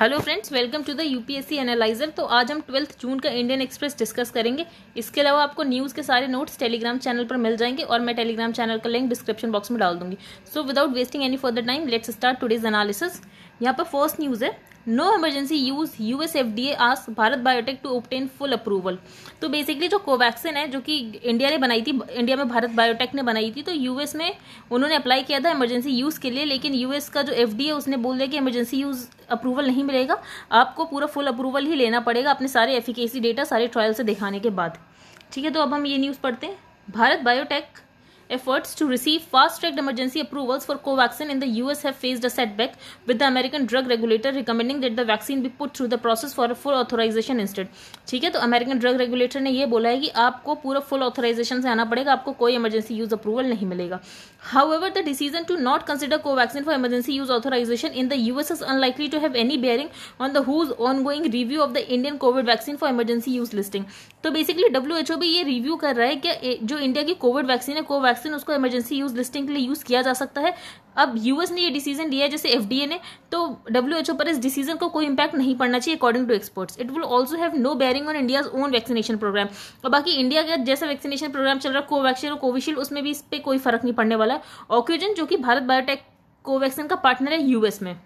Hello friends welcome to the UPSC analyser तो आज हम ट्वेल्थ जून का इंडियन एक्सप्रेस डिस्कस करेंगे इसके अलावा आपको न्यूज़ के सारे नोट्स टेलीग्राम चैनल पर मिल जाएंगे और मैं टेलीग्राम चैनल का लिंक डिस्क्रिप्शन बॉक्स में डाल दूंगी so without wasting any further time let's start today's analysis यहाँ पर फर्स्ट न्यूज़ है no emergency use US F D आस Bharat Biotech to obtain full approval तो बेसिकली जो कोवैक्सिन है जो कि इंडिया ने बनाई थी इंडिया में भारत बायोटेक ने बनाई थी तो यूएस में उन्होंने अप्लाई किया था इमरजेंसी यूज़ के लिए लेकिन यूएस का जो एफ डी है उसने बोल दिया कि इमरजेंसी यूज़ अप्रूवल नहीं मिलेगा आपको पूरा फुल अप्रूवल ही लेना पड़ेगा अपने सारे एफिकेसी डेटा सारे ट्रायल से दिखाने के बाद ठीक है तो अब हम ये न्यूज़ पढ़ते हैं Bharat Biotech efforts to receive fast-tracked emergency approvals for Covaxin in the US have faced a setback, with the American drug regulator recommending that the vaccine be put through the process for a full authorization instead. ठीक है तो American drug regulator ने यह बोला है कि आपको पूरा फुल ऑथोराइजेशन से आना पड़ेगा आपको कोई इमरजेंसी यूज अप्रूवल नहीं मिलेगा however the decision to not consider Covaxin for emergency use authorisation in the US is unlikely to have any bearing on the हुज ongoing review of the Indian Covid vaccine for emergency use listing तो basically W भी ये review कर रहा है कि जो India की कोविड वैक्सीन है कोवैक्सीन वैक्सीन उसको इमरजेंसी यूज़ लिस्टिंग के लिए यूज़ किया जा सकता है अब यूएस ने ये डिसीजन लिया जैसे एफ ने तो डब्ल्यू पर इस डिसीजन को कोई इम्पैक्ट नहीं पड़ना चाहिए according to experts it will also have no bearing on India's own vaccination programme और बाकी इंडिया का जैसा वैक्सीनेशन प्रोग्राम चल रहा है कोवैक्सीन और कोविशील्ड उसमें भी इस पर कोई फर्क नहीं पड़ने वाला है ऑक्सीजन जो कि भारत बायोटेक कोवैक्सीन का पार्टनर है यूएस में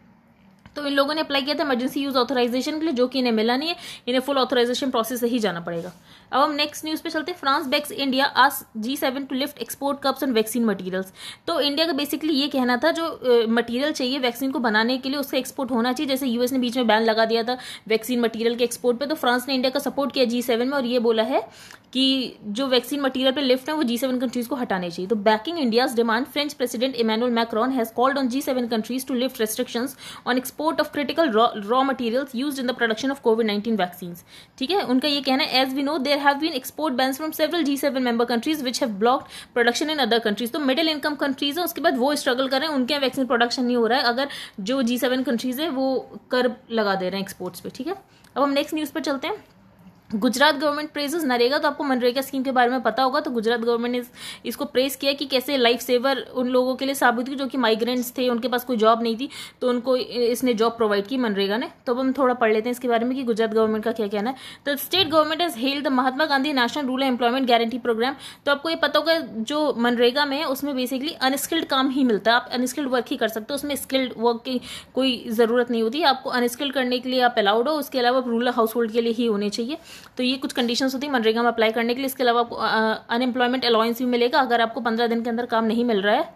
तो इन लोगों ने अप्लाई किया था इमरजेंसी यूज ऑथराइजेशन के लिए जो कि इन्हें मिला नहीं है इन्हें फुल ऑथराइजेशन प्रोसेस से ही जाना पड़ेगा अब हम नेक्स्ट न्यूज़ पे चलते हैं फ्रांस बैक्स इंडिया आज G seven to lift export curbs and vaccine materials तो इंडिया का बेसिकली ये कहना था जो मटेरियल चाहिए वैक्सीन को बनाने के लिए उसका एक्सपोर्ट होना चाहिए जैसे यूएस ने बीच में बैन लगा दिया था वैक्सीन मटीरियल के एक्सपोर्ट पर तो फ्रांस ने इंडिया का सपोर्ट किया जी में और ये बोला है कि जो वैक्सीन मटीरियल पर लिफ्ट है वो जी सेवन कंट्रीज को हटाने चाहिए तो backing India's demand French president Emmanuel Macron has called on G seven countries to lift restriction on export of critical raw materials use in the production of Covid nineteen vaccine ठीक है उनका ये कहना है as we know there there have been export bans from several G7 member countries which have blocked production in other countries तो middle income countries है उसके बाद वो स्ट्रगल कर रहे हैं उनके यहाँ वैक्सीन प्रोडक्शन नहीं हो रहा है अगर जो G7 सेवन कंट्रीज है वो कर लगा दे रहे हैं एक्सपोर्ट्स पे ठीक है अब हम नेक्स्ट न्यूज़ पर चलते हैं गुजरात गवर्नमेंट प्रेजेस नरेगा तो आपको मनरेगा स्कीम के बारे में पता होगा तो गुजरात गवर्नमेंट ने इसको प्रेस किया कि कैसे लाइफ सेवर उन लोगों के लिए साबित हुई जो कि माइग्रेंट्स थे उनके पास कोई जॉब नहीं थी तो उनको इसने जॉब प्रोवाइड की मनरेगा ने तो अब हम थोड़ा पढ़ लेते हैं इसके बारे में कि गुजरात गवर्नमेंट का क्या कहना है तो state government has held the Mahatma Gandhi National Rural Employment Guarantee Programme तो आपको ये पता होगा जो मनरेगा में उसमें बेसिकली अनस्किल्ड काम ही मिलता है आप अनस्किल्ड वर्क ही कर सकते हो उसमें स्किल्ड वर्क की कोई ज़रूरत नहीं होती आपको अनस्किल्ड करने के लिए आप अलाउड हो उसके अलावा रूरल हाउस होल्ड के लिए ही होने चाहिए तो ये कुछ कंडीशन होती है मनरेगा में अप्लाई करने के लिए इसके अलावा आपको अनएम्प्लॉयमेंट अलाउंस भी मिलेगा अगर आपको पंद्रह दिन के अंदर काम नहीं मिल रहा है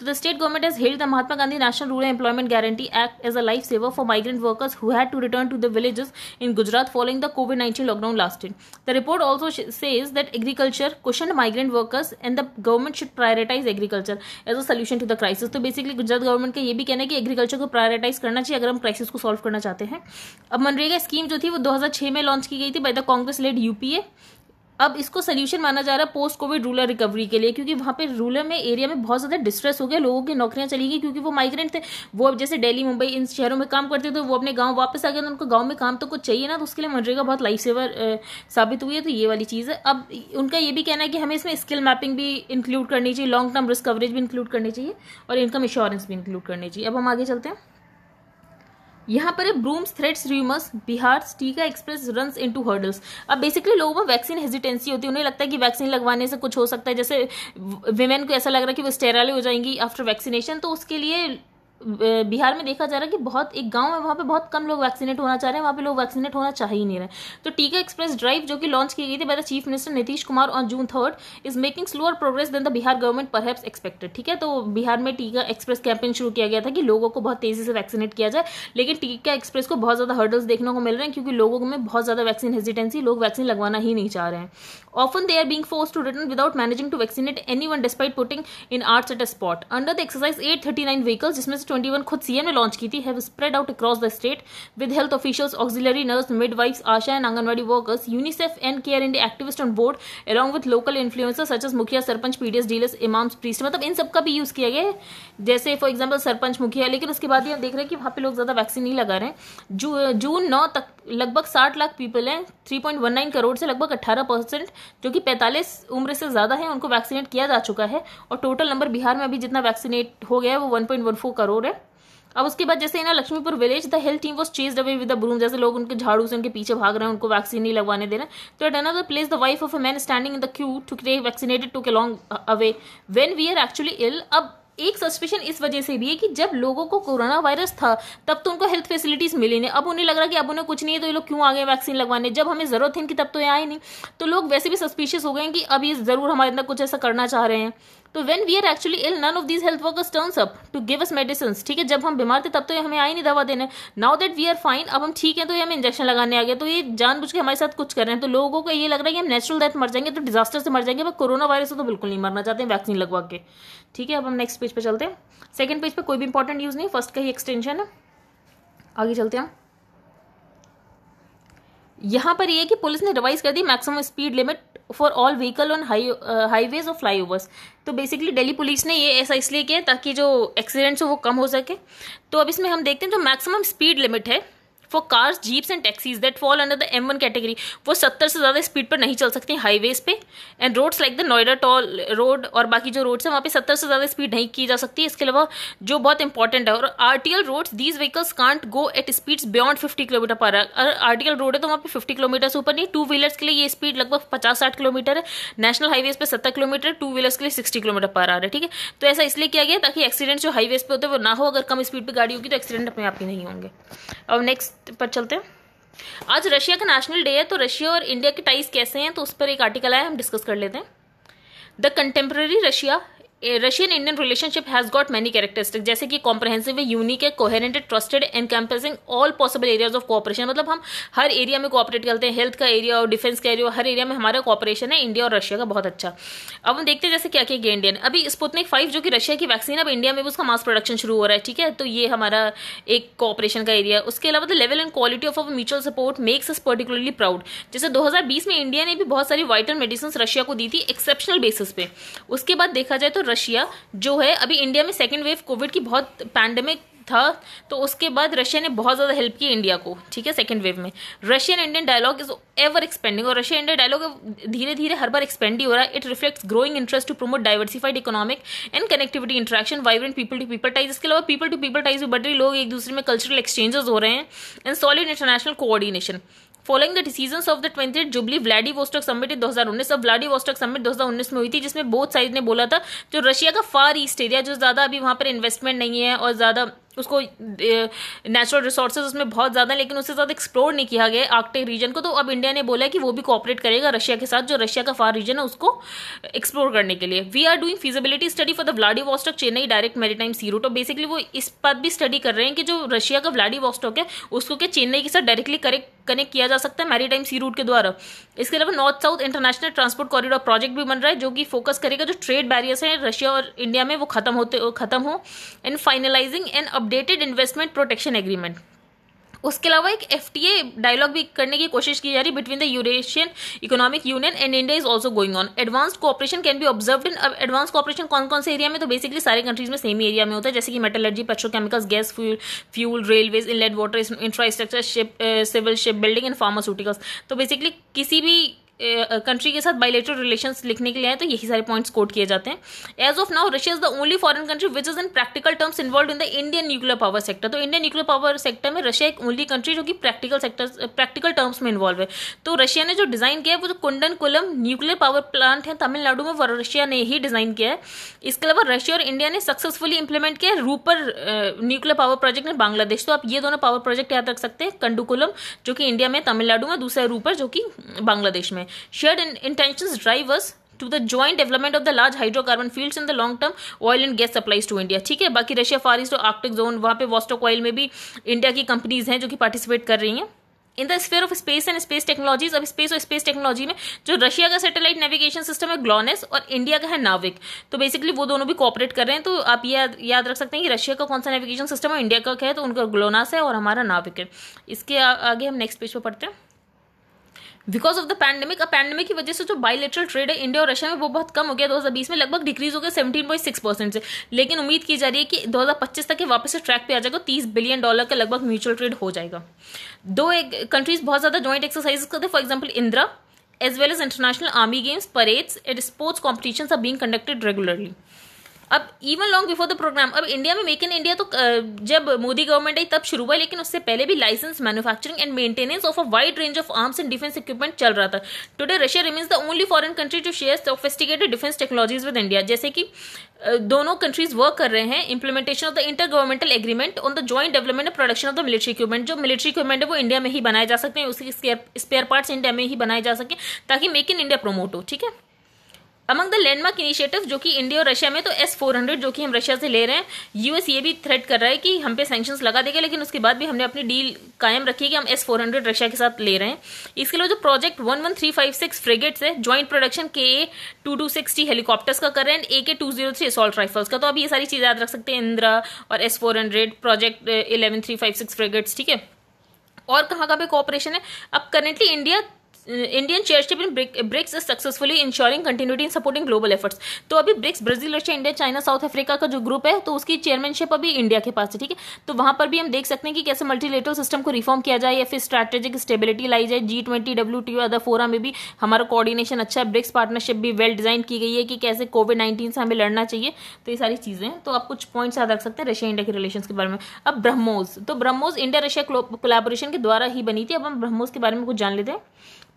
तो the state government has held the Mahatma Gandhi National Rural Employment Guarantee Act as a life saver for migrant workers who had to return to the villages in Gujarat following the Covid nineteen lockdown last in the report also says that agriculture question migrant workers and the government should prioritise agriculture as a solution to the crisis तो basically Gujarat government का ये भी कहना है कि agriculture को prioritise करना चाहिए अगर हम क्राइसिस को सॉल्व करना चाहते हैं अब मनरेगा स्कीम जो थी वो दो में लॉन्च की गई थी by the Congress led UPA अब इसको सोल्यूशन माना जा रहा है पोस्ट कोविड रूरल रिकवरी के लिए क्योंकि वहाँ पे रूरल में एरिया में बहुत ज़्यादा डिस्ट्रेस हो गया लोगों की नौकरियाँ चली गई क्योंकि वो माइग्रेंट थे वो अब जैसे दिल्ली मुंबई इन शहरों में काम करते थे तो वो अपने गाँव वापस आ गए तो उनको गाँव में काम तो कुछ चाहिए ना तो उसके लिए मनरेगा बहुत लाइफ सेवर साबित हुई है तो ये वाली चीज़ है अब उनका ये भी कहना है कि हमें इसमें स्किल मैपिंग भी इंक्लूड करनी चाहिए लॉन्ग टर्म रिस्क कवरेज भी इंक्लूड करनी चाहिए और इनकम इंश्योरेंस भी इंक्लूड करनी चाहिए अब हम आगे चलते हैं यहाँ पर है brooms threads rumours Bihar Tika express run into hurdles अब बेसिकली लोगों में वैक्सीन हेजिटेंसी होती है उन्हें लगता है कि वैक्सीन लगवाने से कुछ हो सकता है जैसे वेमेन को ऐसा लग रहा है कि वो स्टेराली हो जाएंगी आफ्टर वैक्सीनेशन तो उसके लिए बिहार में देखा जा रहा है कि बहुत एक गांव है वहाँ पे बहुत कम लोग वैक्सीनेट होना चाह रहे हैं वहाँ पे लोग वैक्सीनेट होना चाह ही नहीं रहे तो टीका एक्सप्रेस ड्राइव जो कि लॉन्च की गई थी by the chief minister Nitish Kumar on June third is making slower progress than the Bihar government पर एक्सपेक्टेड ठीक है तो बिहार में टीका एक्सप्रेस कैंपेन शुरू किया गया था कि लोगों को बहुत तेजी से वैक्सीनेट किया जाए लेकिन टीका एक्सप्रेस को बहुत ज़्यादा हर्डल्स देखने को मिल रहे हैं क्योंकि लोगों में बहुत ज़्यादा वैक्सीन हेजिटेंसी लोग वैक्सीन लगवाना ही नहीं चाह रहे हैं often they are being forced to return without managing to vaccinate anyone despite putting in arts at a spot under the exercise at thirty nine vehicles जिसमें से 2021 खुद सीएम ने लॉन्च की थी have spread out across the state with health officials auxiliary nurse midwifes ASHA and anganwadi workers UNICEF and CARE India activist on board along with local influencer such as मुखिया sarpanch PDS dealers imam priest मतलब इन सबका भी use किया गया जैसे for example sarpanch मुखिया लेकिन उसके बाद ये देख रहे हैं कि वहाँ पे लोग ज़्यादा वैक्सीन नहीं लगा रहे हैं जून नौ तक लगभग साठ लाख पीपल हैं three point one nine crore से लगभग अट्ठारह परसेंट जो कि पैंतालीस उम्र से ज़्यादा है उनको वैक्सीनेट किया जा चुका है और टोटल नंबर बिहार में अभी जितना वैक्सीनेट हो गया है वो one point one four crore है अब उसके बाद जैसे ना Laxmipur village the health team was chase away with broom जैसे लोग उनके झाड़ू से उनके पीछे भाग रहे हैं उनको वैक्सीन नहीं लगवाने दे रहे तो at another place the wife of a man standing in the queue to vaccinated to के long away when we are actually ill अब एक सस्पेशन इस वजह से भी है कि जब लोगों को कोरोना वायरस था तब तो उनको हेल्थ फैसिलिटीज मिली नहीं अब उन्हें लग रहा कि अब उन्हें कुछ नहीं है तो ये लोग क्यों आ गए वैक्सीन लगवाने जब हमें ज़रूरत है इनकी तब तो ये आए नहीं तो लोग वैसे भी सस्पिशियस हो गए कि अब ये ज़रूर हमारे अंदर कुछ ऐसा करना चाह रहे हैं तो when we are actually ill none of these health workers turns up to give us medicine ठीक है जब हम बीमार थे तब तो ये हमें आई नहीं दवा देने now that we are fine अब हम ठीक है तो ये हमें इंजेक्शन लगाने आ गए तो ये जानबूझ के हमारे साथ कुछ कर रहे हैं तो लोगों को ये लग रहा है कि हम नेचुरल डेथ मर जाएंगे तो डिजास्टर से मर जाएंगे बट कोरोना वायरस से तो बिल्कुल नहीं मरना चाहते हैं वैक्सीन लगवा के ठीक है अब हम नेक्स्ट पेज पर चलते हैं सेकंड पेज पर कोई भी इंपॉर्टेंट यूज नहीं फर्स्ट का ही एक्सटेंशन है आगे चलते हैं हम यहाँ पर यह कि पुलिस ने रिवाइज कर दी maximum speed limit for all vehicle on highways और फ्लाई ओवर्स तो बेसिकली दिल्ली पुलिस ने ये ऐसा इसलिए किया ताकि जो एक्सीडेंट्स हो वो कम हो सके तो अब इसमें हम देखते हैं जो मैक्सिमम स्पीड लिमिट है for cars jeeps and taxis that fall under the M one category वो सत्तर से ज़्यादा स्पीड पर नहीं चल सकती हाईवेज पे and roads like the Noida toll road और बाकी जो रोड्स हैं वहाँ पे सत्तर से ज़्यादा स्पीड नहीं की जा सकती इसके अलावा जो बहुत इंपॉर्टेंट है और R T L roads these vehicles can't go at speeds beyond fifty kilometer पर आर टी एल रोड है तो वहाँ पे फिफ्टी किलोमीटर से ऊपर नहीं टू व्हीलर्स के लिए ये स्पीड लगभग पचास साठ किलोमीटर है नेशनल हाईवेज पर सत्तर किलोमीटर टू व्हीलर्स के लिए सिक्सटी किलोमीटर पर आ रहा है ठीक है तो ऐसा इसलिए किया गया ताकि एक्सीडेंट जो हाईवेज पे होते हैं वो ना हो अगर कम स्पीड पर गाड़ी होगी तो एक्सीडेंट अपने आप ही नहीं होंगे अब नेक्स्ट पर चलते हैं आज रशिया का नेशनल डे है तो रशिया और इंडिया के टाइज कैसे हैं तो उस पर एक आर्टिकल आया हम डिस्कस कर लेते हैं the contemporary Russia Russian Indian relationship has got many characteristic जैसे कि कॉम्प्रहेंसिव है यूनिक है coherent trusted and encompassing all possible areas of cooperation मतलब हम हर एरिया में कॉपरेट करते हैं हेल्थ का एरिया और डिफेंस का एरिया हर एरिया में हमारा कॉपरेशन है इंडिया और रशिया का बहुत अच्छा अब हम देखते हैं जैसे क्या क्या इंडियन अभी स्पुतनिक फाइव जो कि रशिया की वैक्सीन अब इंडिया में भी उसका मास प्रोडक्शन शुरू हो रहा है ठीक है तो ये हमारा एक कॉपरेशन का एरिया उसके अलावा the level and quality of our mutual support makes us particularly proud जैसे दो में इंडिया ने भी बहुत सारी वाइटल मेडिसिन रशिया को दी थी एक्सेप्शनल बेसिस पे उसके बाद देखा जाए तो रशिया जो है अभी इंडिया में सेकेंड वेव कोविड की बहुत पैंडमिक था तो उसके बाद रशिया ने बहुत ज़्यादा हेल्प की इंडिया को ठीक है सेकेंड वेव में Russian Indian dialogue is ever expanding और रशिया इंडिया डायलॉग धीरे धीरे हर बार एक्सपेंड ही हो रहा है it reflects growing interest to promote diversified economic and connectivity interaction vibrant people to people ties इसके अलावा पीपल टू पीपल टाइज भी बढ़ रही लोग एक दूसरे में कल्चरल एक्सचेंजेस हो रहे हैं and solid international coordination following the decision of the twenty jubilee Vladivostok summit दो हजार उन्नीस व्लाडी वोस्टक समिट दो हजार उन्नीस में हुई थी जिसमें बोथ साइड ने बोला था जो रशिया का फार ईस्ट एरिया जो ज़्यादा अभी वहां पर इन्वेस्टमेंट नहीं है और ज़्यादा उसको नेचुरल रिसोर्सेज उसमें बहुत ज़्यादा लेकिन उससे ज़्यादा एक्सप्लोर नहीं किया गया आर्कटिक रीजन को तो अब इंडिया ने बोला है कि वो भी कॉपरेट करेगा रशिया के साथ जो रशिया का फार रीजन है उसको एक्सप्लोर करने के लिए we are doing feasibility study for the Vladivostok Chennai direct maritime sea route और बेसिकली वो इस बात भी स्टडी कर रहे हैं कि जो रशिया का व्लाडी वॉस्टॉक है उसको क्या चेन्नई के साथ डायरेक्टली करेक्ट कनेक्ट किया जा सकता है टाइम सी रूट के द्वारा इसके अलावा North South International Transport Corridor project भी बन रहा है जो कि फोकस करेगा जो ट्रेड बैरियर्स हैं रशिया और इंडिया में वो खत्म होते खत्म हो and finalizing and updated investment protection agreement उसके अलावा एक एफ डायलॉग भी करने की कोशिश की जा रही है between the Eurasian Economic Union and India is also going on advance cooperation can be observe in advance cooperation कौन कौन से एरिया में तो बेसिकली सारे कंट्रीज में सेम एरिया में होता है जैसे कि metallurgy petrochemicals gas fuel fuel railways inlet water infrastructure ship civil ship building and pharmaceuticals तो बेसिकली किसी भी कंट्री के साथ बाइलेटरल रिलेशन लिखने के लिए आए तो यही सारे पॉइंट्स कोट किए जाते हैं as of now Russia is the only foreign country which is in practical terms involve in the Indian nuclear power sector तो इंडियन न्यूक्लियर पावर सेक्टर में रशिया एक ओनली कंट्री जो कि प्रैक्टिकल सेक्टर प्रैक्टिकल टर्म्स में involve है तो Russia ने जो डिज़ाइन किया है वो जो Kudankulam nuclear power plant है तमिलनाडु में रशिया ने ही डिज़ाइन किया है इसके अलावा रशिया और इंडिया ने सक्सेसफुली इंप्लीमेंट किया रूपर न्यूक्लियर पावर प्रोजेक्ट ने बांग्लादेश तो आप ये दोनों पावर प्रोजेक्ट याद रख सकते हैं कंडुकुलम जो कि इंडिया में तमिलनाडु में दूसरा रूपर जो कि बांग्लादेश में share intention drivers to the joint development of the large hydrocarbon fields in the long term oil and gas supplies to India ठीक है बाकी रशिया फार ईस्ट और आर्टिक जोन वहाँ पे वॉस्टोक ऑयल में भी इंडिया की कंपनीज हैं जो कि पार्टिसिपेट कर रही हैं in the sphere of space and space technologies अब स्पेस और स्पेस टेक्नोलॉजी में जो रशिया का सैटेलाइट नेविगेशन सिस्टम है ग्लोनेस और इंडिया का है नाविक तो बेसिकली वो दोनों भी कॉपरेट कर रहे हैं तो आप ये याद, याद रख सकते हैं कि रशिया का कौन सा नेविगेशन सिस्टम है इंडिया का क्या है तो उनका ग्लोनास है और हमारा नाविक है इसके आ, आगे हम नेक्स्ट पेज पर पढ़ते हैं बिकॉज ऑफ द पैंडमिक अब पैंडमिक की वजह से जो बाइलेटरल ट्रेड है इंडिया और रशिया में वो बहुत कम हो गया दो हज़ार बीस में लगभग डिक्रीज हो गया सेवेंटीन पॉइंट सिक्स परसेंट से लेकिन उम्मीद की जा रही है कि दो हज़ार पच्चीस तक के वापस से ट्रैक पे आ जाएगा तीस बिलियन डॉलर का लगभग म्यूचुअल ट्रेड हो जाएगा दो एक कंट्रीज बहुत ज़्यादा ज्वाइंट एक्सरसाइज करते for example Indra as well as international army games parades and sports competition are being conducted regularly अब even long before the programme अब इंडिया में मेक इन इंडिया तो जब मोदी गवर्नमेंट आई तब शुरू हुआ लेकिन उससे पहले भी licence manufacturing and maintenance of a wide range of arms and defence equipment चल रहा था today Russia remains the only foreign country to share sophisticated defence technologies with India जैसे कि दोनों कंट्रीज वर्क कर रहे हैं implementation of the intergovernmental agreement on the joint development and production of the military equipment जो military equipment है वो India में ही बनाए जा सकते हैं उसके स्पेयर पार्ट्स इंडिया में ही बनाए जा सके ताकि मेक इन इंडिया प्रोमोट हो ठीक है अमंग द लैंडमार्क इनिशिएटिव जो कि इंडिया और रशिया में तो एस फोर हंड्रेड जो कि हम रशिया से ले रहे हैं यूएस ये भी थ्रेट कर रहा है कि हम पे सेंक्शन लगा देगा लेकिन उसके बाद भी हमने अपनी डील कायम रखी है कि हम एस फोर हंड्रेड रशिया के साथ ले रहे हैं इसके अलावा जो project one one three five six frigates है joint production K A two two sixty helicopters का कर रहे हैं A K two zero three assault rifles का तो अब ये सारी चीज़ याद रख सकते हैं इंदिरा और S four hundred project eleven three five six frigates ठीक है और कहाँ कहाँ पे कॉपरेशन है अब currently India Indian chairship in BRICS is successfully insuring continuity in supporting global efforts तो अभी BRICS Brazil Russia India China South Africa का जो ग्रुप है तो उसकी चेयरमैनशिप अभी इंडिया के पास है ठीक है तो वहां पर भी हम देख सकते हैं कि कैसे मल्टीलेटरल सिस्टम को रिफॉर्म किया जाए या फिर स्ट्रैटेजिक स्टेबिलिटी लाई जाए G twenty W T other fora में भी हमारा कोऑर्डिनेशन अच्छा है ब्रिक्स पार्टनरशिप भी वेल डिजाइन की गई है कि कैसे कोविड नाइन्टीन से हमें लड़ना चाहिए तो ये सारी चीज़ें हैं तो आप कुछ पॉइंट्स याद रख सकते हैं रशिया इंडिया के रिलेशन के बारे में अब ब्रह्मोज तो ब्रह्मोज इंडिया रशिया कोलाबोरेशन के द्वारा ही बनी थी अब हम ब्रह्मोज के बारे में कुछ जान लेते हैं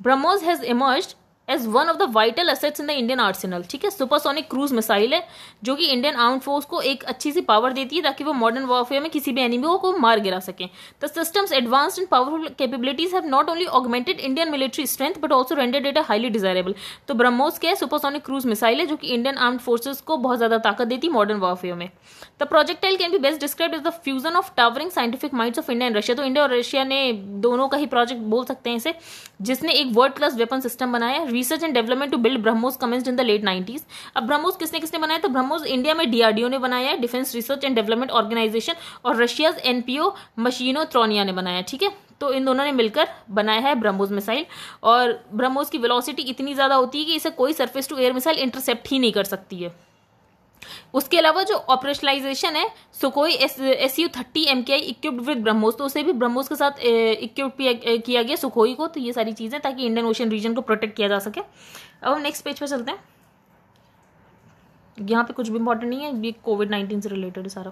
BrahMos has emerged as one of the vital assets in the Indian arsenal ठीक है सुपरसोनिक क्रूज मिसाइल है जो कि इंडियन आर्म फोर्स को एक अच्छी सी पावर देती है ताकि वो मॉडर्न वॉरफेयर में किसी भी एनिमी को मार गिरा सकें the systems advanced and powerful capabilities have not only augmented Indian military strength but also rendered it highly desirable तो ब्रह्मोस के सुपरसोनिक क्रूज मिसाइल है जो कि इंडियन आर्म फोर्सेज को बहुत ज़्यादा ताकत देती है मॉडर्न वॉरफेयर में the projectile can be best describe is the fusion of towering scientific minds of India and Russia तो इंडिया और रशिया ने दोनों का ही प्रोजेक्ट बोल सकते हैं इसे जिसने एक वर्ल्ड क्लास वेपन सिस्टम बनाया research and development to build BrahMos commenced in the late nineties अब ब्रह्मोस किसने किसने बनाया तो ब्रह्मोस इंडिया में डीआरडीओ ने बनाया है defence research and development organisation और रशियाज एनपीओ मशीनो त्रोनिया ने बनाया ठीक है तो इन दोनों ने मिलकर बनाया है ब्रह्मोस मिसाइल और ब्रह्मोस की वेलोसिटी इतनी ज़्यादा होती है कि इसे कोई surface to air missile intercept ही नहीं कर सकती है उसके अलावा जो ऑपरेशनलाइजेशन है Sukhoi S U thirty M K I equipped with BrahMos तो उसे भी ब्रह्मोस के साथ इक्विप्ड किया गया सुखोई को तो ये सारी चीज़ें ताकि इंडियन ओशन रीजन को प्रोटेक्ट किया जा सके अब हम नेक्स्ट पेज पर चलते हैं यहाँ पे कुछ भी इंपॉर्टेंट नहीं है ये कोविड नाइन्टीन से रिलेटेड है सारा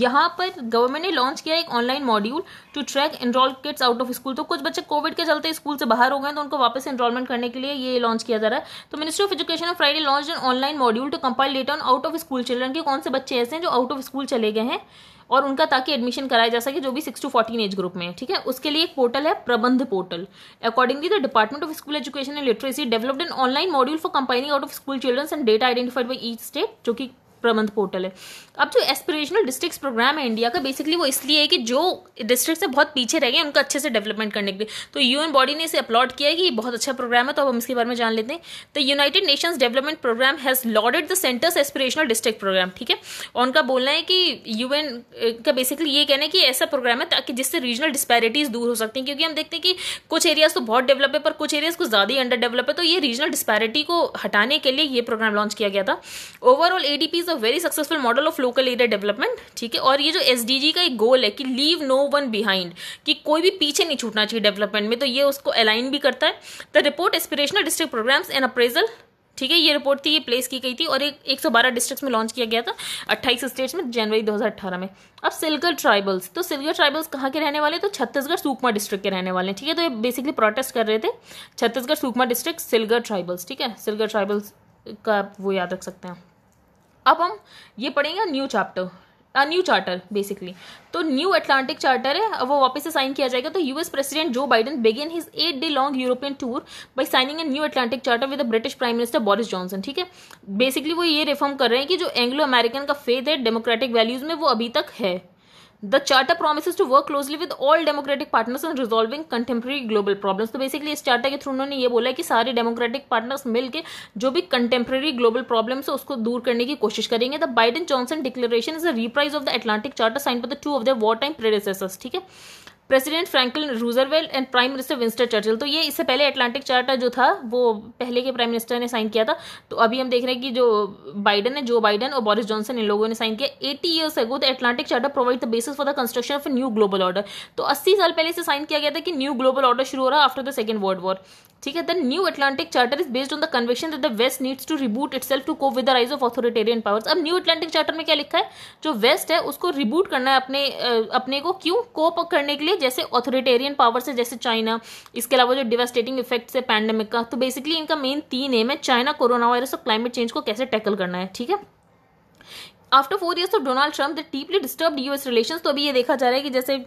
यहाँ पर गवर्नमेंट ने लॉन्च किया एक online module to track enrol kids out of school तो कुछ बच्चे कोविड के चलते स्कूल से बाहर हो गए तो उनको वापस एनरोलमेंट करने के लिए ये लॉन्च किया जा रहा है तो ministry of education of Friday launch an online module to compile data on out of school children के कौन से बच्चे ऐसे हैं जो आउट ऑफ स्कूल चले गए हैं और उनका ताकि एडमिशन कराया जा सके जो भी six to fourteen age group में है ठीक है उसके लिए एक पोर्टल है Prabandh portal accordingly the department of school education and literacy developed an online module for compiling out of school children and data identified by each state जो कि प्रबंध पोर्टल है अब जो एस्पिरेशनल डिस्ट्रिक्ट प्रोग्राम है इंडिया का basically वो इसलिए है कि जो डिस्ट्रिक्ट से बहुत पीछे रह गए उनका अच्छे से डेवलपमेंट करने के लिए तो यूएन बॉडी ने इसे अपलॉड किया है कि ये बहुत अच्छा प्रोग्राम है तो अब हम इसके बारे में जान लेते हैं the United Nations Development Programme has lauded the centre's aspirational district programme ठीक है और उनका बोलना है कि यूएन का बेसिकली ये कहना है कि ऐसा प्रोग्राम है ताकि जिससे रीजनल डिस्पैरिटीज दूर हो सकती हैं क्योंकि हम देखते हैं कि कुछ एरियाज तो बहुत डेवलप है पर कुछ एरियाज कुछ ज़्यादा ही अंडर डेवलप है तो ये रीजनल डिस्पैरिटी को हटाने के लिए ये प्रोग्राम लॉन्च किया गया था overall ADPs a very successful model of local area development ठीक है और ये जो एस का एक गोल है कि लीव नो वन बिहाइंड कि कोई भी पीछे नहीं छूटना चाहिए डेवलपमेंट में तो ये उसको अलाइन भी करता है the report aspirational district programmes and appraisal ठीक है ये रिपोर्ट थी ये प्लेस की गई थी और एक 112 डिस्ट्रिक्ट में लॉन्च किया गया था 28 स्टेट्स में जनवरी 2018 में अब सिलगर ट्राइबल्स तो सिलगर ट्राइबल्स कहाँ के रहने वाले तो छत्तीसगढ़ सुकमा डिस्ट्रिक्ट के रहने वाले हैं ठीक है तो ये बेसिकली प्रोटेस्ट कर रहे थे छत्तीसगढ़ सुकमा डिस्ट्रिक्ट सिलगर ट्राइबल्स ठीक है सिलगर ट्राइबल्स का वो याद रख सकते हैं अब हम ये पढ़ेंगे new chapter new charter basically तो न्यू अटलांटिक चार्टर है अब वो वापस से साइन किया जाएगा तो US president Joe Biden begin his eight day long European tour by signing a new Atlantic charter with British prime minister Boris Johnson ठीक है बेसिकली वो ये रिफॉर्म कर रहे हैं कि जो एंग्लो अमेरिकन का फेथ है डेमोक्रेटिक वैल्यूज में वो अभी तक है the charter promise to work closely with all democratic partners in resolving contemporary global problem तो बेसिकली इस चार्टर के थ्रू उन्होंने ये बोला है कि सारे डेमोक्रेटिक पार्टनर्स मिलकर जो भी कंटेम्प्रेरी ग्लोबल प्रॉब्लम्स है उसको दूर करने की कोशिश करेंगे the Biden Johnson declaration is a reprise of the Atlantic charter sign by the two of the war time predecessors ठीक है president Franklin Roosevelt and prime minister Winston Churchill तो ये इससे पहले अटलांटिक चार्टर जो था वो पहले के प्राइम मिनिस्टर ने साइन किया था तो अभी हम देख रहे हैं कि जो बाइडन है जो बाइडन और बोरिस जॉनसन इन लोगों ने साइन किया eighty years ago the Atlantic charter provide the basis for the construction of new global order तो अस्सी साल पहले इसे साइन किया गया था कि न्यू ग्लोबल ऑर्डर शुरू हो रहा after the second world war ठीक है then new Atlantic charter is based on the conviction that the west needs to reboot itself to cope with the rise of authoritarian powers अब new Atlantic charter में क्या लिखा है जो waste है उसको रिबूट करना है अपने अपने को क्यों कोप करने के लिए जैसे ऑथोरिटेरियन पावर्स है जैसे चाइना इसके अलावा जो डिवेस्टेटिंग इफेक्ट्स है पैंडेमिक का तो बेसिकली इनका मेन तीन एम है चाइना कोरोना वायरस और क्लाइमेट चेंज को कैसे टैकल करना है ठीक है after four years of Donald Trump the deeply disturb US relation तो अभी ये देखा जा रहा है कि जैसे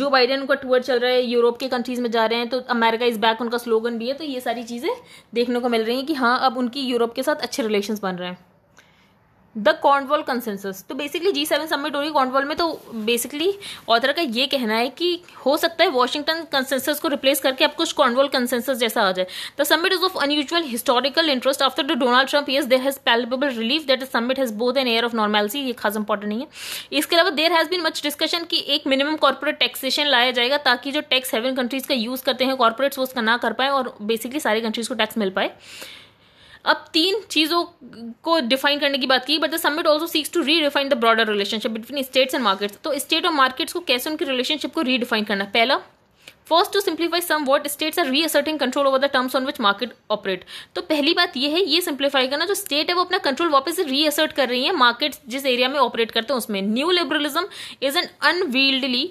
जो बाइडन उनका टूर चल रहा है यूरोप के कंट्रीज में जा रहे हैं तो अमेरिका इज बैक उनका स्लोगन भी है तो ये सारी चीज़ें देखने को मिल रही हैं कि हाँ अब उनकी यूरोप के साथ अच्छे रिलेशन बन रहे हैं द कॉन्डवॉल कंसेंसस तो बेसिकली जी सेवन सबमिट हो रही कॉन्डवॉल में तो बेसिकली ऑथर का ये कहना है कि हो सकता है वॉशिंगटन कंसेंसस को रिप्लेस करके अब कुछ कॉन्डवॉल कंसेंसस जैसा आ जाए the summit is of unusual historical interest after the Donald Trump years there has palpable relief that is summit has both an air of normalcy ये खास इंपॉर्टेंट नहीं है इसके अलावा there has been much discussion की एक minimum corporate taxation लाया जाएगा ताकि जो टैक्स हेवन कंट्रीज का यूज करते हैं कॉर्पोरेट्स वो उसका ना कर पाए और बेसिकली सारी कंट्रीज को टैक्स मिल पाए अब तीन चीज़ों को डिफाइन करने की बात की but the summit also seeks to redefine the broader relationship between states and markets तो स्टेट और मार्केट्स को कैसे उनकी रिलेशनशिप को रीडिफाइन करना पहला first to simplify some word states are reasserting control over the terms on which market operate तो पहली बात यह है ये सिंप्लीफाई करना जो स्टेट है वो अपना कंट्रोल वापस से रीअसर्ट कर रही है मार्केट जिस एरिया में ऑपरेट करते हैं उसमें neoliberalism is an unwieldy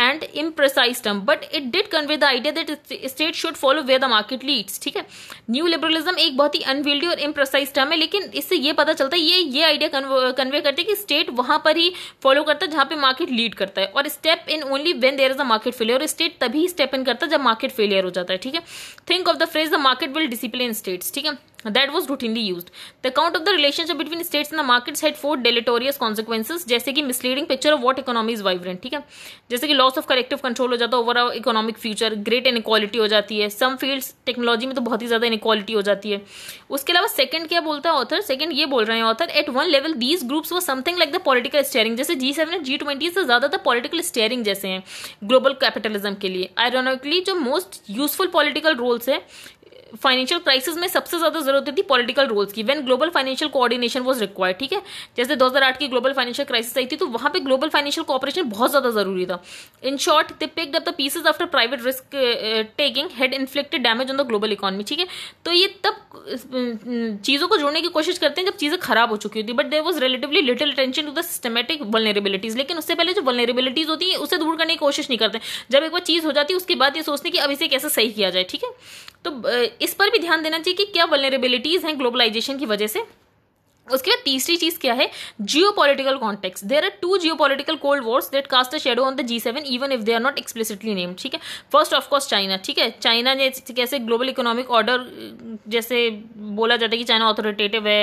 and imprecise term but it did convey the idea that state should follow way the market leads ठीक है न्यू लिबरलिज्म एक बहुत ही अनविल्डी और इम्प्रेसाइज टर्म है लेकिन इससे ये पता चलता है ये ये आइडिया कन्वे करते हैं कि स्टेट वहां पर ही फॉलो करता है जहां पे मार्केट लीड करता है और step in only when there is a market failure और स्टेट तभी स्टेप इन करता है जब मार्केट फेलियर हो जाता है ठीक है think of the phrase the market will discipline states ठीक है that was routinely use the account of the relationship between states and the markets had four deleterious जैसे कि misleading picture of what economy is vibrant ठीक है जैसे कि loss of corrective control हो जाता है overall economic future great equality हो जाती है सम फील्ड्स टेक्नोलॉजी में तो बहुत ही ज़्यादा इक्वालिटी हो जाती है उसके अलावा सेकंड क्या बोलता है ऑथर सेकंड ये बोल रहे हैं author at one level these groups वो something like the political steering जैसे जी सेवन जी ट्वेंटी से ज्यादा पॉलिटिकल स्टेयरिंग जैसे हैं ग्लोबल कैपिटलिज्म के लिए आयरोनिकली जो मोस्ट यूजफुल पॉलिटिकल रोल्स है फाइनेंशियल क्राइसिस में सबसे ज्यादा जरूरत होती थी पॉलिटिकल रोल्स की when global financial coordination was required ठीक है जैसे 2008 की ग्लोबल फाइनेंशियल क्राइसिस आई थी तो वहां पे ग्लोबल फाइनेंशियल कॉपरेशन बहुत ज्यादा जरूरी था in short they pick up the pieces after private risk taking had inflicted damage on the global economy ठीक है तो ये तब चीज़ों को जोड़ने की कोशिश करते हैं जब चीज़ें खराब हो चुकी होती but there was relatively little attention to the systematic vulnerabilities लेकिन उससे पहले जो वलनेरेबिलिटीज होती है उसे दूर करने की कोशिश नहीं करते जब एक बार चीज़ हो जाती है उसके बाद ये सोचते हैं कि अब इसे कैसे सही किया जाए ठीक है तो इस पर भी ध्यान देना चाहिए कि क्या वेलेबिलिटीज हैं ग्लोबलाइजेशन की वजह से उसके बाद तीसरी चीज क्या है geopolitical context there are two geopolitical cold wars that cast a shadow on the G seven even if they are not explicitly name ठीक है फर्स्ट ऑफकोर्स चाइना ठीक है चाइना ने कैसे ग्लोबल इकोनॉमिक ऑर्डर जैसे बोला जाता है कि चाइना ऑथोरिटेटिव है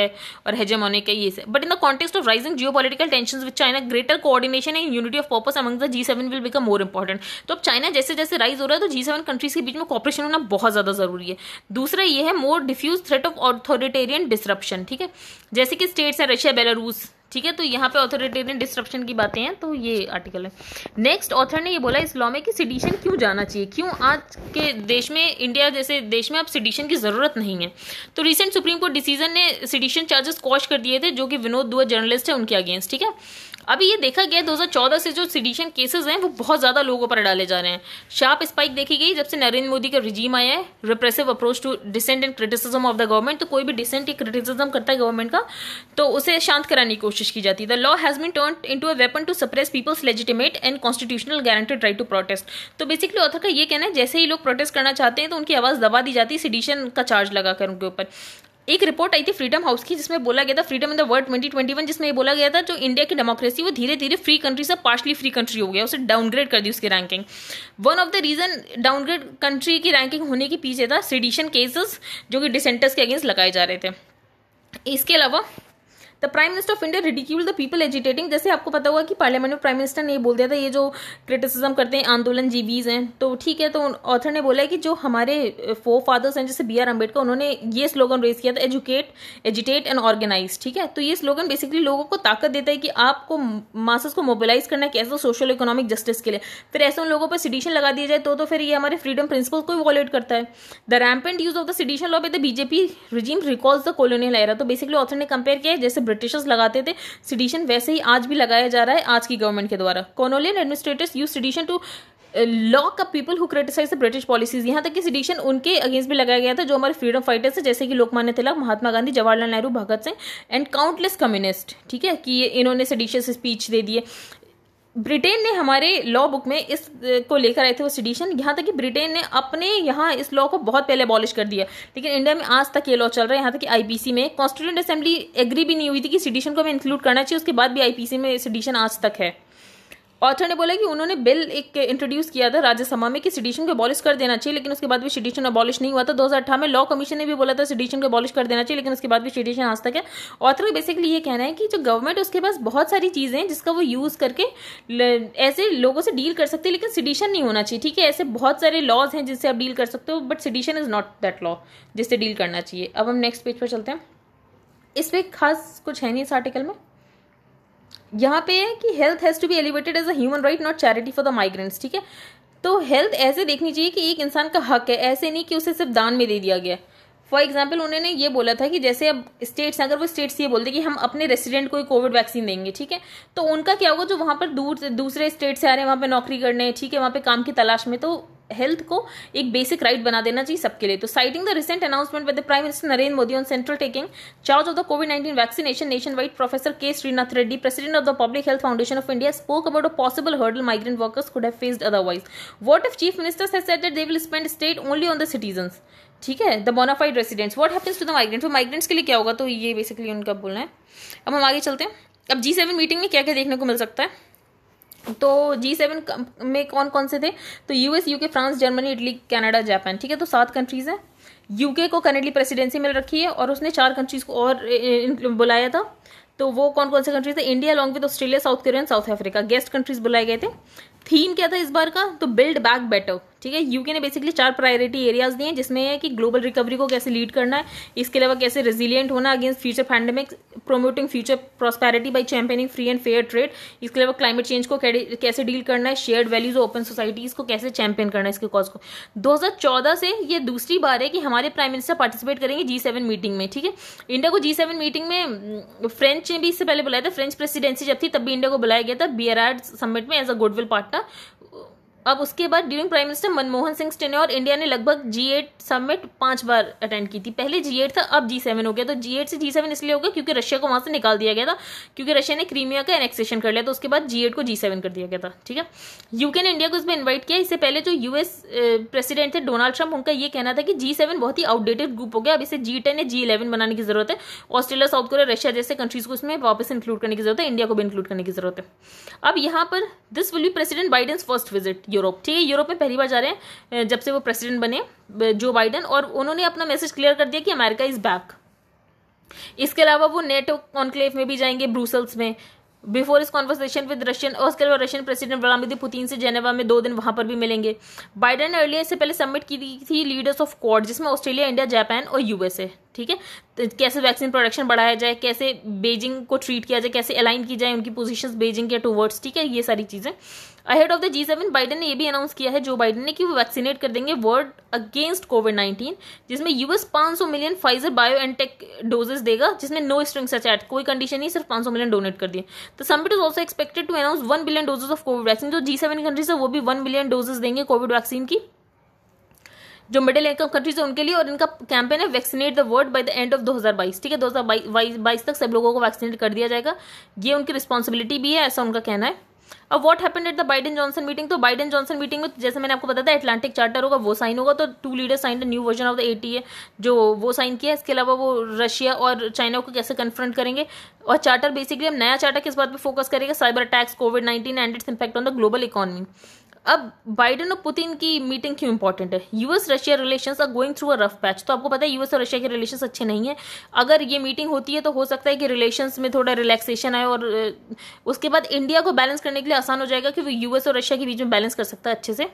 और हेजेमोनिक है ये से but in the context of rising geopolitical tension with China greater coordination and unity of purpose among the G seven will become more important तो अब चाइना जैसे जैसे राइज हो रहा है तो जी सेवन कंट्रीज के बीच में कॉपरेशन होना बहुत ज्यादा जरूरी है दूसरा ये है more diffuse threat of authoritarian disruption ठीक है जैसे बाल्टिक स्टेट्स है रशिया बेलारूस ठीक है तो यहाँ पे ऑथोरिटेरियन डिस्ट्रप्शन की बातें हैं तो ये आर्टिकल है नेक्स्ट ऑथर ने ये बोला इस लॉ में कि सिडिशन क्यों जाना चाहिए क्यों आज के देश में इंडिया जैसे देश में अब सिडिशन की ज़रूरत नहीं है तो रिसेंट सुप्रीम कोर्ट डिसीजन ने सिडिशन चार्जेस कॉश कर दिए थे जो कि विनोद दुआ जर्नलिस्ट है उनके अगेंस्ट ठीक है अभी ये देखा गया 2014 से जो सिडिशन केसेस हैं वो बहुत ज़्यादा लोगों पर डाले जा रहे हैं शार्प स्पाइक देखी गई जब से नरेंद्र मोदी का रिजीम आया है repressive approach to dissent and criticism of the government तो कोई भी डिसेंट क्रिटिसिज्म करता है गवर्नमेंट का तो उसे शांत कराने की कोशिश की जाती है the law has been turn into a weapon to suppress people's legitimate and constitutional guaranteed right to protest तो बेसिकली ऑथर का ये कहना है जैसे ही लोग प्रोटेस्ट करना चाहते हैं तो उनकी आवाज़ दबा दी जाती है सिडिशन का चार्ज लगाकर उनके ऊपर एक रिपोर्ट आई थी फ्रीडम हाउस की जिसमें बोला गया था freedom in the world twenty one जिसमें बोला गया था जो इंडिया की डेमोक्रेसी वो धीरे धीरे फ्री कंट्री से पार्शली फ्री कंट्री हो गया उसे डाउनग्रेड कर दी उसकी ranking one of the region downgrade country की रैंकिंग होने के पीछे था सेडिशन केसेस जो कि डिसेंटर्स के अगेंस्ट लगाए जा रहे थे इसके अलावा the prime minister of India ridicule the people agitating जैसे आपको पता हुआ कि पार्लियामेंट में प्राइम मिनिस्टर ने ये बोल दिया था ये जो क्रिटिसिज्म करते हैं आंदोलन जीवीज हैं तो ठीक है तो ऑथर ने बोला है कि जो हमारे फोर फादर्स हैं जैसे बी आर अम्बेडकर उन्होंने ये स्लोगन रेस किया था एजुकेट एजुटेट एंड ऑर्गेनाइज ठीक है तो ये स्लोगन बेसिकली लोगों को ताकत देता है कि आपको मासस को मोबिलाइज करना है कैसे सोशल इकोनॉमिक जस्टिस के लिए फिर ऐसे उन लोगों पर सिडिशन लगा दिया जाए तो, तो फिर ये हमारे फ्रीडम प्रिंसिपल को वॉलेट करता है the rampant use of the sedition law by the BJP regime recalls the colonial era तो बेसिकली ऑथर ने कंपेयर किया है जैसे ब्रिटिशर्स लगाते थे सिडिशन वैसे ही आज भी लगाया जा रहा है आज की गवर्नमेंट के द्वारा colonial administrators use sedition to lock up people who criticise the British policies यहाँ तक कि सिडिशन उनके अगेंस्ट भी लगाया गया था जो हमारे फ्रीडम फाइटर्स थे जैसे कि Lokmanya Tilak Mahatma Gandhi Jawaharlal Nehru Bhagat Singh and countless communist ठीक है कि ये इन्होंने सिडिशियस स्पीच दे दिए ब्रिटेन ने हमारे लॉ बुक में इस को लेकर आए थे वो सिडिशन यहाँ तक कि ब्रिटेन ने अपने यहाँ इस लॉ को बहुत पहले अबॉलिश कर दिया लेकिन इंडिया में आज तक ये लॉ चल रहा है यहाँ तक कि आईपीसी में कॉन्स्टिट्यूंट असेंबली एग्री भी नहीं हुई थी कि सिडिशन को हमें इंक्लूड करना चाहिए उसके बाद भी आईपीसी में सिडिशन आज तक है ऑथर ने बोला कि उन्होंने बिल एक इंट्रोड्यूस किया था राज्यसभा में कि सिडिशन को अबॉलिश कर देना चाहिए लेकिन उसके बाद भी सिडिशन अबॉलिश नहीं हुआ था दो में लॉ कमीशन ने भी बोला था सिडिशन को अबॉलिश कर देना चाहिए लेकिन उसके बाद भी सिडिशन आज तक है ऑथर का बेसिकली ये कहना है कि जो गवर्नमेंट उसके पास बहुत सारी चीज़ें हैं जिसका वो यूज़ करके ऐसे लोगों से डील कर सकती है लेकिन सिडिशन नहीं होना चाहिए ठीक है ऐसे बहुत सारे लॉज हैं जिससे आप डील कर सकते हो but sedition is not that law जिससे डील करना चाहिए अब हम नेक्स्ट पेज पर चलते हैं इस पर खास कुछ है नहीं इस आर्टिकल में यहाँ पे है कि health has to be elevated as a human right not charity for the migrants ठीक है तो हेल्थ ऐसे देखनी चाहिए कि एक इंसान का हक है ऐसे नहीं कि उसे सिर्फ दान में दे दिया गया फॉर एग्जाम्पल उन्होंने ये बोला था कि जैसे अब स्टेट्स अगर वो स्टेट्स ये बोलते कि हम अपने रेसिडेंट को कोविड वैक्सीन देंगे ठीक है तो उनका क्या होगा जो वहाँ पर दूर दूसरे स्टेट से आ रहे हैं वहाँ पर नौकरी करने ठीक है वहाँ पर काम की तलाश में तो हेल्थ को एक बेसिक राइट बना देना चाहिए सबके लिए तो citing the recent announcement with the prime minister Narendra Modi on central taking charge of the covid nineteen vaccination nationwide professor K Srinath Reddy president of the public health foundation of India spoke about a possible hurdle migrant workers could have faced otherwise what if chief ministers said that they will spend state only on the citizen ठीक है the bona fide residents what happens to the migrants for migrants के लिए क्या होगा तो ये basically उनका बोलना है अब हम आगे चलते हैं अब जी सेवन मीटिंग में क्या क्या देखने को मिल सकता है तो जी सेवन में कौन कौन से थे तो US UK France Germany Italy Canada Japan ठीक है तो सात कंट्रीज़ हैं यूके को करेंटली प्रेसिडेंसी मिल रखी है और उसने चार कंट्रीज़ को और बुलाया था तो वो कौन कौन से कंट्रीज थे India along with Australia South Korea South Africa guest countries बुलाए गए थे थीम क्या था इस बार का तो बिल्ड बैक बेटर ठीक है यूके ने बेसिकली चार प्रायोरिटी एरियाज दिए हैं जिसमें है कि ग्लोबल रिकवरी को कैसे लीड करना है इसके अलावा कैसे रेजिलियंट होना against future pandemic promoting future prosperity by championing free and fair trade इसके अलावा क्लाइमेट चेंज को कैसे डील करना है शेयर वैल्यूज ओपन सोसाइटीज को कैसे चैंपियन करना है इसके कॉज को दो से ये दूसरी बार है कि हमारे प्राइम मिनिस्टर पार्टिसिपेट करेंगे जी सेवन मीटिंग में ठीक है इंडिया को जी सेवन मीटिंग में फ्रेंच ने भी इससे पहले बुलाया था फ्रेंच प्रेसिडेंसी जब थी तब भी इंडिया को बुलाया गया था बी आर आर समिट में एज अ गुडविल पार्टनर अब उसके बाद during prime minister Manmohan Singh और इंडिया ने लगभग जी एट समिट पांच बार अटेंड की थी पहले जी एट था अब जी सेवन हो गया तो जी एट से जी सेवन इसलिए हो गया क्योंकि रशिया को वहां से निकाल दिया गया था क्योंकि रशिया ने क्रीमिया का एनेक्सेशन कर लिया तो उसके बाद जी एट को जी सेवन कर दिया गया था ठीक है यूके ने इंडिया को इसमें इन्वाइट किया इससे पहले जो यूएस प्रेसिडेंट थे डोनाल्ड ट्रंप उनका यह कहना था कि जी सेवन बहुत ही आउटडेटेड ग्रुप हो गया अब इसे जी टेन या जी इलेवन बनाने की जरूरत है ऑस्ट्रेलिया साउथ कोरिया रशिया जैसे कंट्रीज को इसमें वापस इंक्लूड करने की जरूरत है इंडिया को भी इंक्लूड करने की जरूरत है अब यहां पर this will be president Biden's first visit Europe ठीक है यूरोप में पहली बार जा रहे हैं जब से वो प्रेसिडेंट बने जो बाइडन और उन्होंने अपना मैसेज क्लियर कर दिया कि अमेरिका इज़ बैक इसके अलावा वो नेटो कॉन्क्लेव में भी जाएंगे ब्रूसल्स में बिफोर इस कॉन्वर्सेशन विद रशियन और उसके अलावा रशियन प्रेसिडेंट व्लादिमिर पुतिन से जेनेवा में दो दिन वहां पर भी मिलेंगे बाइडन ने अर्लियर से पहले सबमिट की थी लीडर्स ऑफ क्वाड जिसमें ऑस्ट्रेलिया इंडिया जापान और यूएसए ठीक है तो कैसे वैक्सीन प्रोडक्शन बढ़ाया जाए कैसे बेजिंग को ट्रीट किया जाए कैसे अलाइन की जाए उनकी पोजिशन बेजिंग के टूवर्ड्स ठीक है ये सारी चीज़ें ahead of the G seven Biden ने यह भी अनाउंस किया है जो बाइडन ने कि वो वैक्सीनेट कर देंगे वर्ल्ड अगेंस्ट कोविड नाइन्टीन जिसमें यूएस पांच सौ million Pfizer BioNTech doses देगा जिसमें नो स्ट्रिंग्स अटैच कोई कंडीशन नहीं सिर्फ पांच सौ मिलियन डोनेट कर दिए तो summit is also expected to announce one billion doses of covid vaccine जो जी सेवन कंट्रीज है वो भी वन बिलियन डोजेस देंगे कोविड वैक्सीन की जो मिडिल इनकम कंट्रीज है उनके लिए और इनका कैंपेन है vaccinate the world by the end of 2022 ठीक है 2022 तक सब लोगों को वैक्सीनेट कर दिया जाएगा ये उनकी रिस्पॉन्सिबिलिटी भी है ऐसा उनका कहना है अब what happen at the Biden Johnson meeting तो बाइडन जॉनसन मीटिंग में जैसे मैंने आपको बताया एटलांटिक चार्टर होगा वो साइन होगा तो two leader sign new version of the a जो वो साइन किया इसके अलावा वो रशिया और चाइना को कैसे कन्फ्रंट करेंगे और चार्टर बेसिकली हम नया चार्टर किस बात पर फोकस करेंगे cyber attacks covid nineteen and its impact on the global economy अब बाइडन और पुतिन की मीटिंग क्यों इंपॉर्टेंट है US Russia relation are going through a rough patch तो आपको पता है यूएस और रशिया के रिलेशन अच्छे नहीं है अगर ये मीटिंग होती है तो हो सकता है कि रिलेशन में थोड़ा रिलैक्सेशन आए और उसके बाद इंडिया को बैलेंस करने के लिए आसान हो जाएगा कि वो यूएस और रशिया के बीच में बैलेंस कर सकता है अच्छे से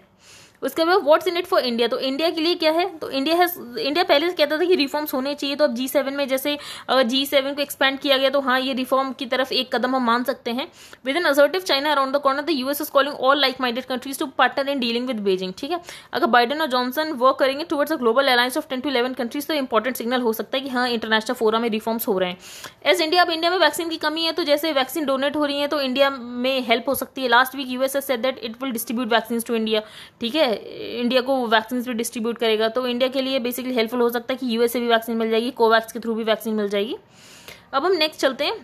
उसके बाद what's in it for India तो इंडिया के लिए क्या है तो इंडिया है इंडिया पहले से कहता था कि रिफॉर्म्स होने चाहिए तो अब जी सेवन में जैसे जी सेवन को एक्सपेंड किया गया तो हाँ ये रिफॉर्म की तरफ एक कदम हम मान सकते हैं with an assertive China around the corner the US is calling all like minded countries to partner in dealing with Beijing ठीक है अगर बाइडन और जॉनसन वर्क करेंगे towards a global alliance of ten to eleven countries तो important signal हो सकता है कि हाँ इंटरनेशनल फोरम में रिफॉर्म्स हो रहे हैं एज इंडिया अब इंडिया में वैक्सीन की कमी है तो जैसे वैक्सीन डोनेट हो रही है तो इंडिया में हेल्प हो सकती है last week US said that it will distribute vaccine to India ठीक है इंडिया को वैक्सीन भी डिस्ट्रीब्यूट करेगा तो इंडिया के लिए बेसिकली हेल्पफुल हो सकता है कि यूएसए भी वैक्सीन मिल जाएगी कोवैक्स के थ्रू भी वैक्सीन मिल जाएगी अब हम नेक्स्ट चलते हैं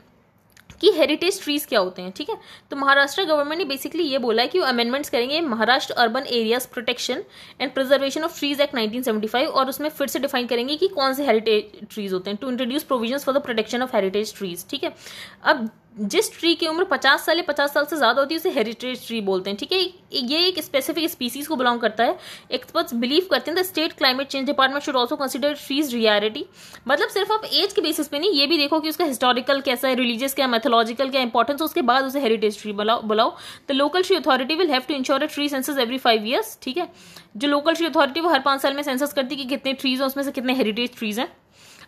कि हेरिटेज ट्रीज क्या होते हैं ठीक है तो महाराष्ट्र गवर्नमेंट ने बेसिकली ये बोला है कि वो अमेंडमेंट्स करेंगे Maharashtra urban areas protection and preservation of trees act 1975 और उसमें फिर से डिफाइन करेंगे कि कौन से हेरिटेज ट्रीज होते हैं to introduce provisions for the protection of heritage trees ठीक है अब जिस ट्री की उम्र 50 साल या 50 साल से ज़्यादा होती है उसे हेरिटेज ट्री बोलते हैं ठीक है ये एक स्पेसिफिक स्पीसीज को बिलोंग करता है एक्सपर्ट्स बिलीव करते हैं the state climate change department should also consider trees reality मतलब सिर्फ आप एज के बेसिस पे नहीं ये भी देखो कि उसका हिस्टोरिकल कैसा है रिलीजियस क्या मैथोलॉजिकल क्या इंपॉर्टेंस उसके बाद उसे हेरिटेज ट्री बुलाओ बुलाओ the local tree authority will have to ensure a tree census every five years ठीक है जो लोकल ट्री अथॉरिटी वो हर पांच साल में सेंसस करती है कि कितने ट्रीज़ हैं उसमें से कितने हेरिटेज ट्रीज़ हैं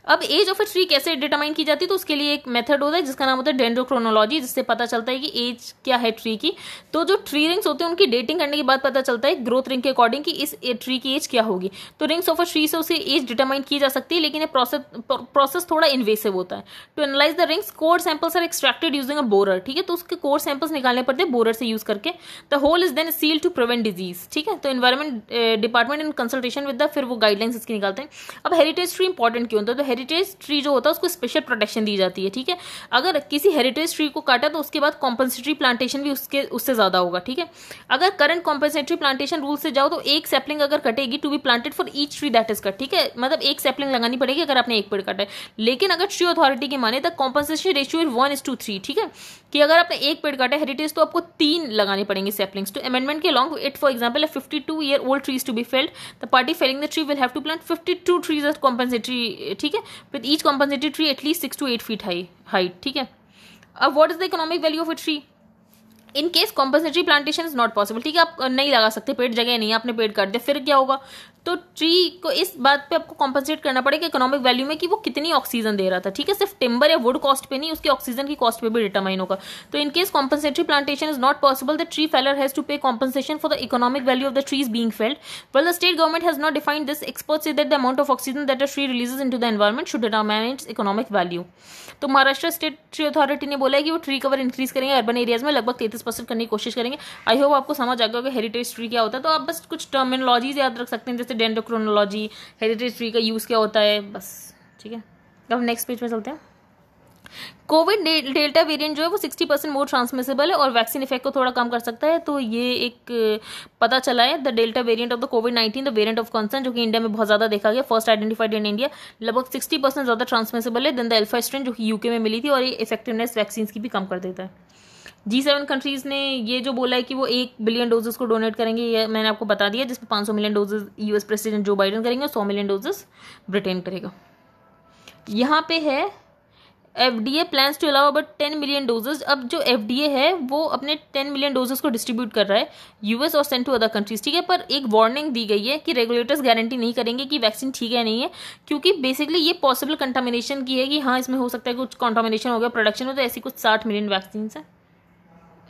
अब एज ऑफ अ ट्री कैसे डिटरमाइन की जाती है तो उसके लिए एक मेथड होता है जिसका नाम होता है डेंड्रोक्रोनोलॉजी जिससे पता चलता है कि एज क्या है ट्री की तो जो ट्री रिंग्स होते हैं उनकी डेटिंग करने के बाद पता चलता है ग्रोथ रिंग के अकॉर्डिंग कि इस ट्री की एज क्या होगी तो रिंग्स ऑफ अ ट्री से उसे एज डिटरमाइन की जा सकती है लेकिन ये प्रोसेस प्रोसेस थोड़ा इन्वेसिव होता है to analyse the rings core samples are extracted using a borer ठीक है तो उसके कोर सैंपल्स निकालने पड़ते हैं बोरर से यूज करके the hole is then seal to prevent disease ठीक है तो environment department in consultation with the फिर वो गाइडलाइंस इसकी निकालते हैं अब हेरिटेज ट्री इंपॉर्टेंट क्यों होता है तो हेरिटेज ट्री जो होता है उसको स्पेशल प्रोटेक्शन दी जाती है ठीक है अगर किसी हेरिटेज ट्री को काटा तो उसके बाद कॉम्पनसेटरी प्लांटेशन भी उसके उससे ज़्यादा होगा ठीक है अगर करंट कॉम्पनसेटरी प्लांटेशन रूल से जाओ तो एक सेपलिंग अगर कटेगी to be planted for each tree that is cut ठीक है मतलब एक सेपलिंग लगानी पड़ेगी अगर आपने एक पेड़ काटा है लेकिन अगर ट्री अथॉरिटी की माने तो compensation ratio one is to three ठीक है कि अगर आपने एक पेड़ काटा हेरिटेज तो आपको तीन लगाने पड़ेंगे सेपलिंग्स टू अमेंडमेंट के long it for example fifty two year old trees to be felled the party felling the tree will have to plant fifty two trees as compensatory ठीक है है with each compensated tree at least six to eight feet high height ठीक है अब what is the economic value of a tree in case compensatory plantation is not possible ठीक है आप नहीं लगा सकते पेड़ जगह नहीं है आपने पेड़ काट दिया फिर क्या होगा तो ट्री को इस बात पे आपको कॉम्पनसेट करना पड़ेगा इकोनॉमिक वैल्यू में कि वो कितनी ऑक्सीजन दे रहा था ठीक है सिर्फ टिम्बर या वुड कॉस्ट पे नहीं उसकी ऑक्सीजन की कॉस्ट पे भी डिटरमाइन होगा तो in case compensatory plantation is not possible the tree feller has to pay compensation for the economic value of the trees being felled well the state government has not defined this expert say that the amount of oxygen that a tree releases into the environment should determine its economic value तो Maharashtra state tree authority ने बोला है कि वो tree cover increase करेंगे urban areas में लगभग तैतीस परसेंट करने की कोशिश करेंगे आई होप आपको समझ आ गया होगा हेरिटेज ट्री क्या होता है तो आप बस कुछ टर्मिनोलॉजीज याद रख सकते हैं जैसे से डेंडोक्रोनोलॉजी हेरिटेज ट्री का यूज़ क्या होता है बस ठीक है अब नेक्स्ट पेज में चलते हैं कोविड डेल्टा वेरिएंट जो है वो सिक्सटी परसेंट मोर ट्रांसमिसेबल है और वैक्सीन इफेक्ट को थोड़ा कम कर सकता है तो ये एक पता चला है the delta variant of the covid nineteen the variant of concern जो कि इंडिया में बहुत ज़्यादा देखा गया फर्स्ट आइडेंटिफाइड इन इंडिया लगभग सिक्सटी परसेंट ज़्यादा ट्रांसमिसेबल है देन द एल्फा स्ट्रेन जो कि यूके में मिली थी और ये इफेक्टिवनेस वैक्सीन की भी कम कर देता है जी सेवन कंट्रीज़ ने ये जो बोला है कि वो एक बिलियन डोजेस को डोनेट करेंगे ये मैंने आपको बता दिया जिसमें पाँच सौ million doses US president Joe Biden करेंगे सौ मिलियन डोजेस ब्रिटेन करेगा यहाँ पे है F D A plan to allow about ten million doses अब जो एफ डी ए है वो अपने टेन मिलियन डोजेज को डिस्ट्रीब्यूट कर रहा है यूएस और सेंट टू अदर कंट्रीज ठीक है पर एक वार्निंग दी गई है कि रेगुलेटर्स गारंटी नहीं करेंगे कि वैक्सीन ठीक है नहीं है क्योंकि बेसिकली ये पॉसिबल कंटामिनेशन की है कि हाँ इसमें हो सकता है कुछ कॉन्टामिनेशन हो गया प्रोडक्शन में तो ऐसी कुछ साठ मिलियन वैक्सीन है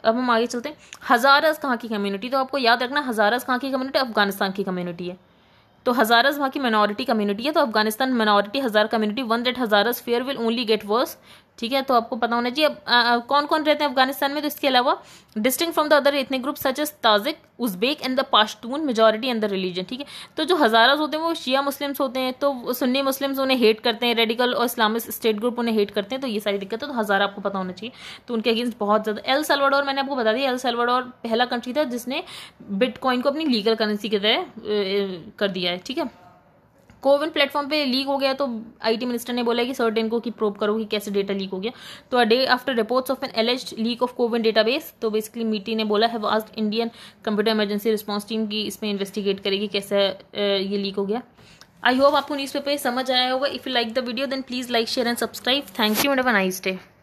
अब हम आगे चलते हैं हज़ारस कहाँ की कम्युनिटी तो आपको याद रखना हज़ारस कहाँ की कम्युनिटी अफगानिस्तान की कम्युनिटी है तो हज़ारस वहाँ की माइनॉरिटी कम्युनिटी है तो Afghanistan minority Hazara community one that Hazaras fear will only get worse ठीक है तो आपको पता होना चाहिए अब कौन कौन रहते हैं अफगानिस्तान में तो इसके अलावा distinct from the other ethnic group such as Tajik Uzbek and the Pashtun majority and the religion ठीक है तो जो हजारा होते हैं वो शिया मुस्लिम्स होते हैं तो सुन्नी मुस्लिम्स उन्हें हेट करते हैं रेडिकल और इस्लामिक स्टेट ग्रुप उन्हें हेट करते हैं तो ये सारी दिक्कत है तो हज़ारा आपको पता होना चाहिए तो उनके अगेंस्ट बहुत ज़्यादा एल सलवाडोर मैंने आपको बता दिया एल सलवाडोर पहला कंट्री था जिसने बिटकॉइन को अपनी लीगल करेंसी के तरह कर दिया है ठीक है कोविन प्लेटफॉर्म पे लीक हो गया तो आईटी मिनिस्टर ने बोला कि सर डेन को की प्रोब करो कि कैसे डेटा लीक हो गया तो a day after reports of an alleged leak of CoWIN database तो बेसिकली मीटी ने बोला है वास्ट Indian computer emergency response team की इसमें इन्वेस्टिगेट करेगी कैसे ये लीक हो गया आई होप आपको न्यूज़पेपर समझ आया होगा if you like the video then please like share and subscribe thank you madam nice day